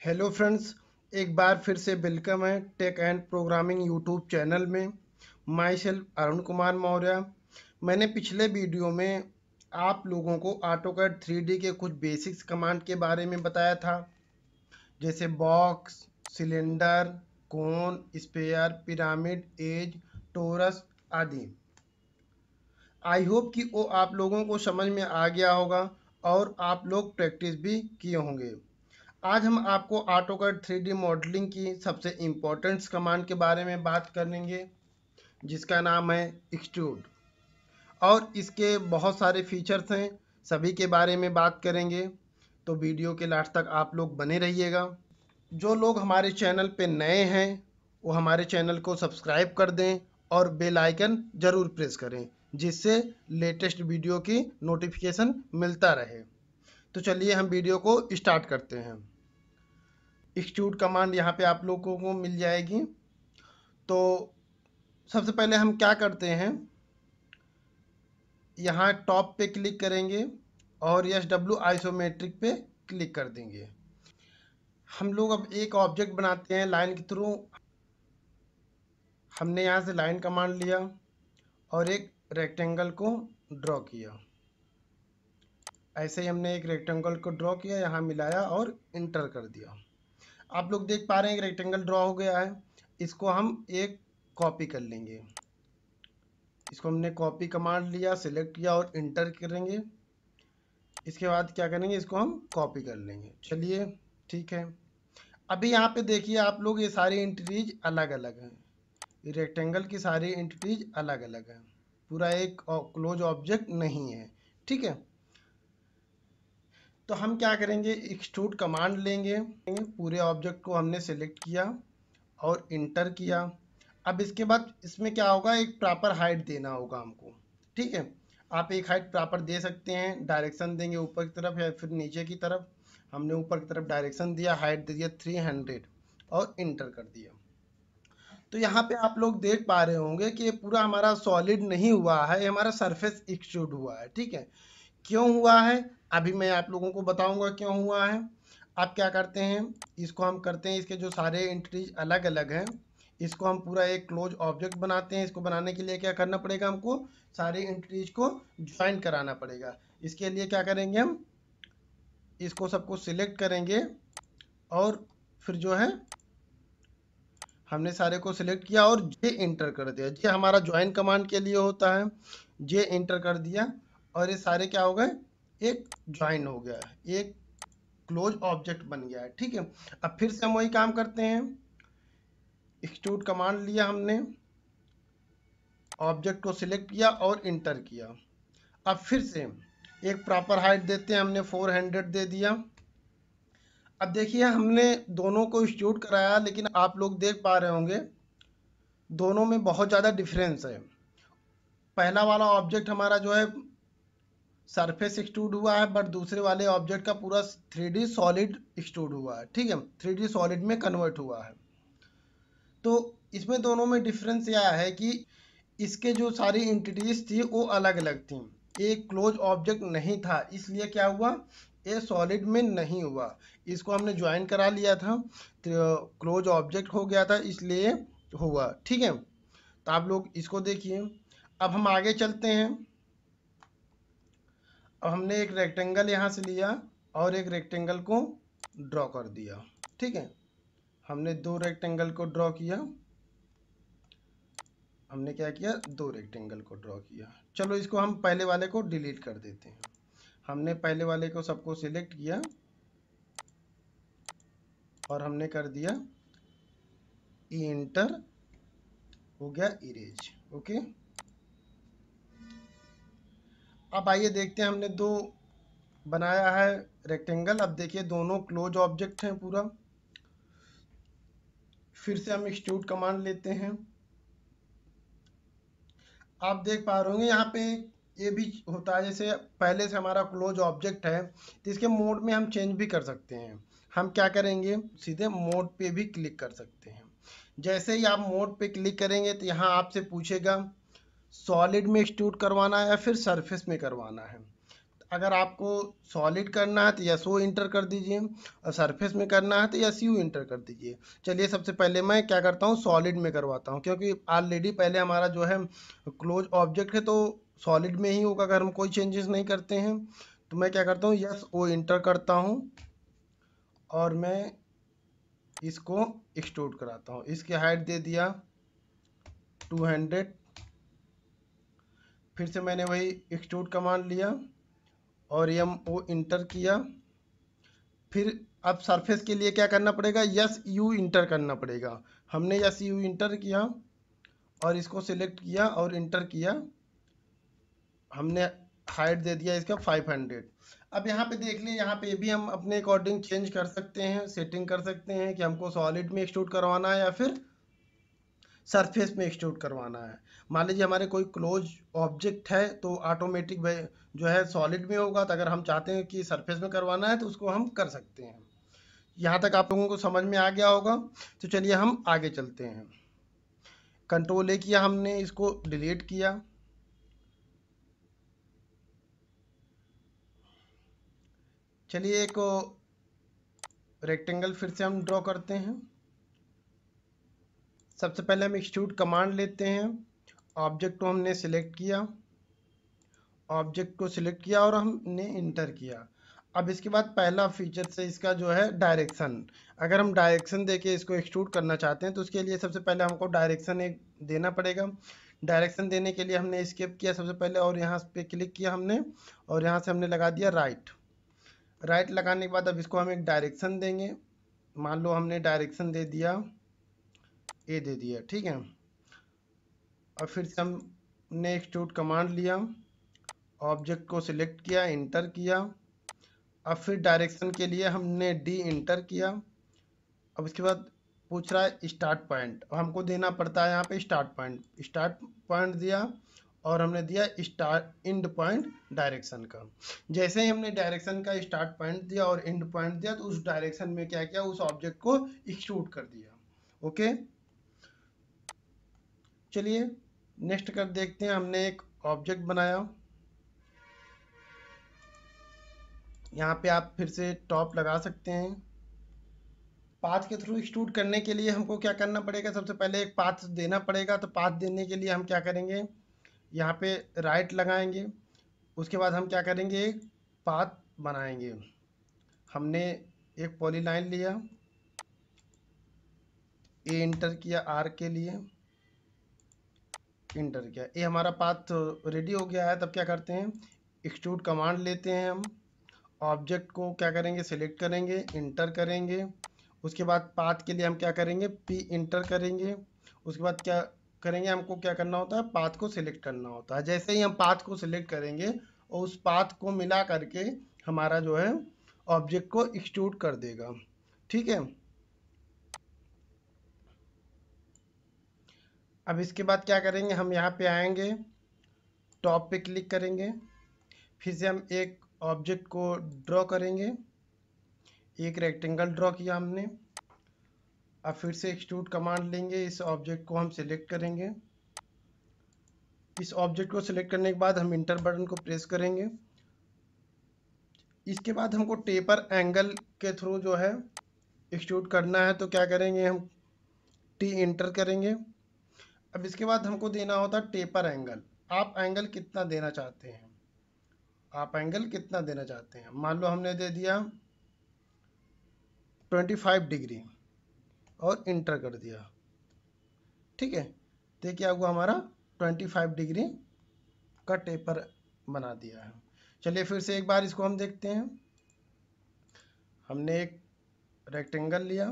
Hello friends एक बार फिर से वेलकम है tech and programming YouTube channel में माई सेल्फ अरुण कुमार मौर्य मैंने पिछले वीडियो में आप लोगों को ऑटोकैट थ्री के कुछ बेसिक्स कमांड के बारे में बताया था जैसे box cylinder cone sphere pyramid wedge torus आदि आई होप कि वो आप लोगों को समझ में आ गया होगा और आप लोग प्रैक्टिस भी किए होंगे आज हम आपको ऑटोकट थ्री मॉडलिंग की सबसे इम्पोर्टेंट कमांड के बारे में बात करेंगे जिसका नाम है एक्सट्रूड और इसके बहुत सारे फीचर्स हैं सभी के बारे में बात करेंगे तो वीडियो के लास्ट तक आप लोग बने रहिएगा जो लोग हमारे चैनल पे नए हैं वो हमारे चैनल को सब्सक्राइब कर दें और बेल आइकन ज़रूर प्रेस करें जिससे लेटेस्ट वीडियो की नोटिफिकेशन मिलता रहे तो चलिए हम वीडियो को स्टार्ट करते हैं एक्सट्यूट कमांड यहाँ पे आप लोगों को मिल जाएगी तो सबसे पहले हम क्या करते हैं यहाँ टॉप पे क्लिक करेंगे और यस डब्ल्यू आइसोमेट्रिक पे क्लिक कर देंगे हम लोग अब एक ऑब्जेक्ट बनाते हैं लाइन के थ्रू हमने यहाँ से लाइन कमांड लिया और एक रेक्टेंगल को ड्रॉ किया ऐसे ही हमने एक रेक्टेंगल को ड्रॉ किया यहाँ मिलाया और इंटर कर दिया आप लोग देख पा रहे हैं रेक्टेंगल ड्रॉ हो गया है इसको हम एक कॉपी कर लेंगे इसको हमने कॉपी कमांड लिया सिलेक्ट किया और इंटर करेंगे इसके बाद क्या करेंगे इसको हम कॉपी कर लेंगे चलिए ठीक है अभी यहाँ पे देखिए आप लोग ये सारी इंटरीज अलग अलग हैं रेक्टेंगल की सारी इंटरीज अलग अलग हैं पूरा एक क्लोज ऑब्जेक्ट नहीं है ठीक है तो हम क्या करेंगे एक्सट्रूड कमांड लेंगे पूरे ऑब्जेक्ट को हमने सेलेक्ट किया और इंटर किया अब इसके बाद इसमें क्या होगा एक प्रॉपर हाइट देना होगा हमको ठीक है आप एक हाइट प्रॉपर दे सकते हैं डायरेक्शन देंगे ऊपर की तरफ या फिर नीचे की तरफ हमने ऊपर की तरफ डायरेक्शन दिया हाइट दे दिया थ्री हंड्रेड और इंटर कर दिया तो यहाँ पे आप लोग देख पा रहे होंगे कि ये पूरा हमारा सॉलिड नहीं हुआ है ये हमारा सरफेस एक्सट्रूड हुआ है ठीक है क्यों हुआ है अभी मैं आप लोगों को बताऊंगा क्यों हुआ है आप क्या करते हैं इसको हम करते हैं इसके जो सारे एंट्रीज अलग अलग हैं इसको हम पूरा एक क्लोज ऑब्जेक्ट बनाते हैं इसको बनाने के लिए क्या करना पड़ेगा हमको सारे एंट्रीज को ज्वाइन कराना पड़ेगा इसके लिए क्या करेंगे हम इसको सबको सिलेक्ट करेंगे और फिर जो है हमने सारे को सिलेक्ट किया और जे इंटर कर दिया जे हमारा ज्वाइन कमांड के लिए होता है जे इंटर कर दिया और ये सारे क्या हो गए एक ज्वाइन हो गया है एक क्लोज ऑब्जेक्ट बन गया है ठीक है अब फिर से हम वही काम करते हैं एक्सट्रूड कमांड लिया हमने ऑब्जेक्ट को सिलेक्ट किया और इंटर किया अब फिर से एक प्रॉपर हाइट देते हैं हमने फोर हंड्रेड दे दिया अब देखिए हमने दोनों को इंस्टीट्यूट कराया लेकिन आप लोग देख पा रहे होंगे दोनों में बहुत ज़्यादा डिफरेंस है पहला वाला ऑब्जेक्ट हमारा जो है सरफेस एक्सट्रूड हुआ है बट दूसरे वाले ऑब्जेक्ट का पूरा थ्री डी सॉलिड एक्सट्रूड हुआ है ठीक है थ्री डी सॉलिड में कन्वर्ट हुआ है तो इसमें दोनों में डिफरेंस यह है कि इसके जो सारी इंटिटीज थी वो अलग अलग थी एक क्लोज ऑब्जेक्ट नहीं था इसलिए क्या हुआ ये सॉलिड में नहीं हुआ इसको हमने ज्वाइन करा लिया था तो क्लोज ऑब्जेक्ट हो गया था इसलिए हुआ ठीक है तो आप लोग इसको देखिए अब हम आगे चलते हैं अब हमने एक रेक्टेंगल यहाँ से लिया और एक रेक्टेंगल को ड्रॉ कर दिया ठीक है हमने दो रेक्टेंगल को ड्रॉ किया हमने क्या किया दो रेक्टेंगल को ड्रॉ किया चलो इसको हम पहले वाले को डिलीट कर देते हैं हमने पहले वाले को सबको सिलेक्ट किया और हमने कर दिया इंटर हो गया इरेज ओके अब आइए देखते हैं हमने दो बनाया है रेक्टेंगल अब देखिए दोनों क्लोज ऑब्जेक्ट हैं पूरा फिर से हम एक्सट्रूड कमांड लेते हैं आप देख पा रहे होंगे यहाँ पे ये भी होता है जैसे पहले से हमारा क्लोज ऑब्जेक्ट है तो इसके मोड में हम चेंज भी कर सकते हैं हम क्या करेंगे सीधे मोड पे भी क्लिक कर सकते हैं जैसे ही आप मोड पे क्लिक करेंगे तो यहाँ आपसे पूछेगा सॉलिड में एक्सट्रूड करवाना है या फिर सरफेस में करवाना है अगर आपको सॉलिड करना है तो यस ओ इंटर कर दीजिए और सरफेस में करना है तो यस यू इंटर कर दीजिए चलिए सबसे पहले मैं क्या करता हूँ सॉलिड में करवाता हूँ क्योंकि ऑलरेडी पहले हमारा जो है क्लोज ऑब्जेक्ट है तो सॉलिड में ही होगा अगर हम कोई चेंजेस नहीं करते हैं तो मैं क्या करता हूँ यस ओ इंटर करता हूँ और मैं इसको एक्सट्रूड कराता हूँ इसकी हाइट दे दिया टू हंड्रेड फिर से मैंने वही एक्सट्रूड कमांड लिया और एम ओ इंटर किया फिर अब सरफेस के लिए क्या करना पड़ेगा यस यू इंटर करना पड़ेगा हमने यस यू इंटर किया और इसको सिलेक्ट किया और इंटर किया हमने हाइट दे दिया इसका 500 अब यहाँ पे देख लें यहाँ पे भी हम अपने अकॉर्डिंग चेंज कर सकते हैं सेटिंग कर सकते हैं कि हमको सॉलिड में एक्सट्रूड करवाना है या फिर सरफेस में एक्सट्रूड करवाना है मान लीजिए हमारे कोई क्लोज ऑब्जेक्ट है तो ऑटोमेटिक जो है सॉलिड में होगा तो अगर हम चाहते हैं कि सरफेस में करवाना है तो उसको हम कर सकते हैं यहाँ तक आप लोगों को समझ में आ गया होगा तो चलिए हम आगे चलते हैं कंट्रोल ए किया हमने इसको डिलीट किया चलिए एक रेक्टेंगल फिर से हम ड्रॉ करते हैं सबसे पहले हम इंस्टीट्यूट कमांड लेते हैं ऑब्जेक्ट को हमने सिलेक्ट किया ऑब्जेक्ट को सिलेक्ट किया और हमने इंटर किया अब इसके बाद पहला फीचर से इसका जो है डायरेक्शन अगर हम डायरेक्शन देके इसको एक्सट्रूट करना चाहते हैं तो उसके लिए सबसे पहले हमको डायरेक्शन एक देना पड़ेगा डायरेक्शन देने के लिए हमने स्केप किया सबसे पहले और यहाँ पे क्लिक किया हमने और यहाँ से हमने लगा दिया राइट राइट लगाने के बाद अब इसको हम एक डायरेक्शन देंगे मान लो हमने डायरेक्शन दे दिया ए दे दिया ठीक है और फिर से हमने एक्सट्रूड कमांड लिया ऑब्जेक्ट को सिलेक्ट किया इंटर किया अब फिर डायरेक्शन के लिए हमने डी इंटर किया अब उसके बाद पूछ रहा है स्टार्ट पॉइंट और हमको देना पड़ता है यहाँ पे स्टार्ट पॉइंट स्टार्ट पॉइंट दिया और हमने दिया स्टार्ट इंड पॉइंट डायरेक्शन का जैसे ही हमने डायरेक्शन का स्टार्ट पॉइंट दिया और इंड पॉइंट दिया तो उस डायरेक्शन में क्या किया उस ऑब्जेक्ट को एक्सट्रूट कर दिया ओके चलिए नेक्स्ट कर देखते हैं हमने एक ऑब्जेक्ट बनाया यहाँ पे आप फिर से टॉप लगा सकते हैं पाथ के थ्रू एक्सट्रूड करने के लिए हमको क्या करना पड़ेगा सबसे पहले एक पाथ देना पड़ेगा तो पाथ देने के लिए हम क्या करेंगे यहाँ पे राइट लगाएंगे उसके बाद हम क्या करेंगे एक पाथ बनाएंगे हमने एक पॉलीलाइन लिया ए इंटर किया आर के लिए इंटर किया ये हमारा पाथ रेडी हो गया है तब क्या करते हैं एक्सट्यूट कमांड लेते हैं हम ऑब्जेक्ट को क्या करेंगे सिलेक्ट करेंगे इंटर करेंगे उसके बाद पाथ के लिए हम क्या करेंगे पी इंटर करेंगे उसके बाद क्या करेंगे हमको क्या करना होता है पाथ को सिलेक्ट करना होता है जैसे ही हम पाथ को सिलेक्ट करेंगे और उस पाथ को मिला करके हमारा जो है ऑब्जेक्ट को एक्सट्रूट कर देगा ठीक है अब इसके बाद क्या करेंगे हम यहाँ पे आएंगे टॉप पे क्लिक करेंगे फिर से हम एक ऑब्जेक्ट को ड्रॉ करेंगे एक रेक्टेंगल ड्रॉ किया हमने अब फिर से एक्सट्रूट कमांड लेंगे इस ऑब्जेक्ट को हम सिलेक्ट करेंगे इस ऑब्जेक्ट को सिलेक्ट करने के बाद हम इंटर बटन को प्रेस करेंगे इसके बाद हमको टेपर एंगल के थ्रू जो है एक्सट्रूट करना है तो क्या करेंगे हम टी इंटर करेंगे अब इसके बाद हमको देना होता टेपर एंगल आप एंगल कितना देना चाहते हैं आप एंगल कितना देना चाहते हैं मान लो हमने दे दिया ट्वेंटी फाइव डिग्री और इंटर कर दिया ठीक है तो क्या हुआ हमारा ट्वेंटी फाइव डिग्री का टेपर बना दिया है चलिए फिर से एक बार इसको हम देखते हैं हमने एक रेक्टेंगल लिया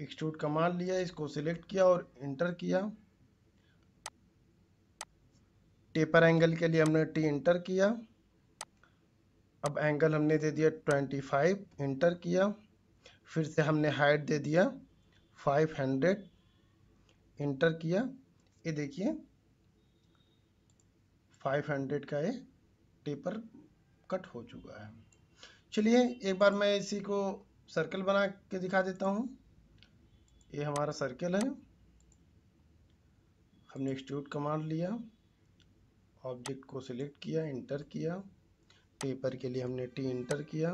एक्सट्रूड कमांड लिया इसको सिलेक्ट किया और इंटर किया टेपर एंगल के लिए हमने टी इंटर किया अब एंगल हमने दे दिया ट्वेंटी फाइव इंटर किया फिर से हमने हाइट दे दिया फाइव हंड्रेड इंटर किया ये देखिए फाइव हंड्रेड का ये टेपर कट हो चुका है चलिए एक बार मैं इसी को सर्कल बना के दिखा देता हूँ ये हमारा सर्कल है हमने एक्सट्रूट कमांड लिया ऑब्जेक्ट को सिलेक्ट किया इंटर किया पेपर के लिए हमने टी इंटर किया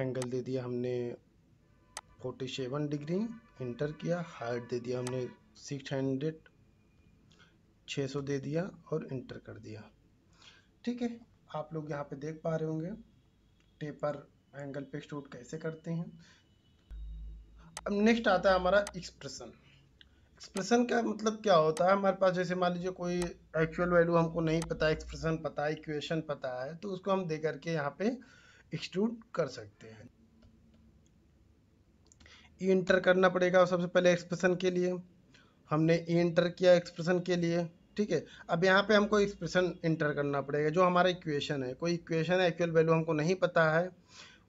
एंगल दे दिया हमने 47 डिग्री इंटर किया हाइट दे दिया हमने 600 600 दे दिया और इंटर कर दिया ठीक है आप लोग यहाँ पे देख पा रहे होंगे टेपर एंगल पे एक्सट्रूट कैसे करते हैं अब नेक्स्ट आता है हमारा एक्सप्रेशन एक्सप्रेशन का मतलब क्या होता है हमारे पास जैसे मान लीजिए कोई एक्चुअल वैल्यू हमको नहीं पता एक्सप्रेशन पता है इक्वेशन पता है तो उसको हम दे करके यहाँ पे एक्सट्रूड कर सकते हैं ई इंटर करना पड़ेगा सबसे पहले एक्सप्रेशन के लिए हमने ई इंटर किया एक्सप्रेशन के लिए ठीक है अब यहाँ पे हमको एक्सप्रेशन इंटर करना पड़ेगा जो हमारा इक्वेशन है कोई इक्वेशन है एक्चुअल वैल्यू हमको नहीं पता है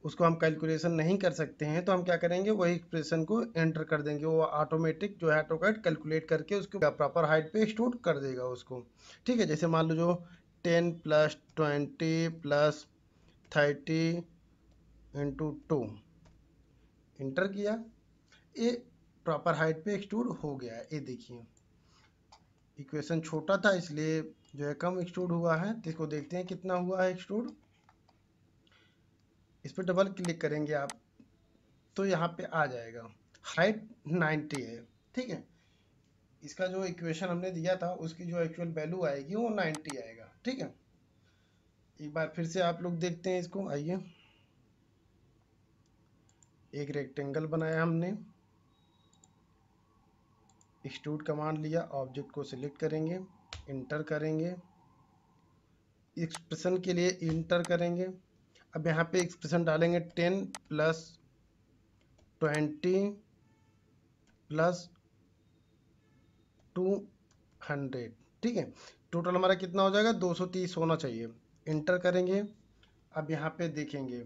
उसको हम कैलकुलेशन नहीं कर सकते हैं तो हम क्या करेंगे वही एक्सप्रेशन को एंटर कर देंगे वो ऑटोमेटिक जो है ऑटोकैट कैलकुलेट करके उसको प्रॉपर हाइट पे स्टोर कर देगा उसको ठीक है जैसे मान लो जो ten plus twenty plus thirty into two enter किया ये प्रॉपर हाइट पे स्टोर हो गया ये देखिए इक्वेशन छोटा था इसलिए जो है कम स्टोर हुआ है तो इसको देखते हैं कितना हुआ है स्टोर इस पर डबल क्लिक करेंगे आप तो यहाँ पे आ जाएगा हाइट 90 है ठीक है इसका जो इक्वेशन हमने दिया था उसकी जो एक्चुअल वैल्यू आएगी वो 90 आएगा ठीक है एक बार फिर से आप लोग देखते हैं इसको आइए एक रेक्टेंगल बनाया हमने स्टूट कमांड लिया ऑब्जेक्ट को सिलेक्ट करेंगे इंटर करेंगे एक्सप्रेशन के लिए इंटर करेंगे अब यहाँ पे एक्सप्रेशन डालेंगे ten plus twenty plus two hundred ठीक है टोटल हमारा कितना हो जाएगा दो सौ तीस होना चाहिए इंटर करेंगे अब यहाँ पे देखेंगे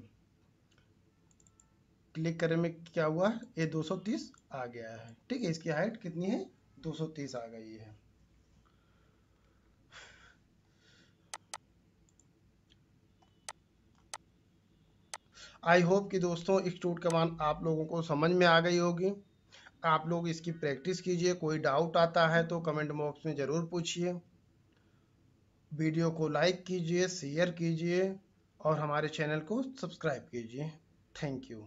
क्लिक करें में क्या हुआ ये दो सौ तीस आ गया है ठीक है इसकी हाइट कितनी है दो सौ तीस आ गई है आई होप कि दोस्तों इस टूट कमान आप लोगों को समझ में आ गई होगी आप लोग इसकी प्रैक्टिस कीजिए कोई डाउट आता है तो कमेंट बॉक्स में ज़रूर पूछिए वीडियो को लाइक कीजिए शेयर कीजिए और हमारे चैनल को सब्सक्राइब कीजिए थैंक यू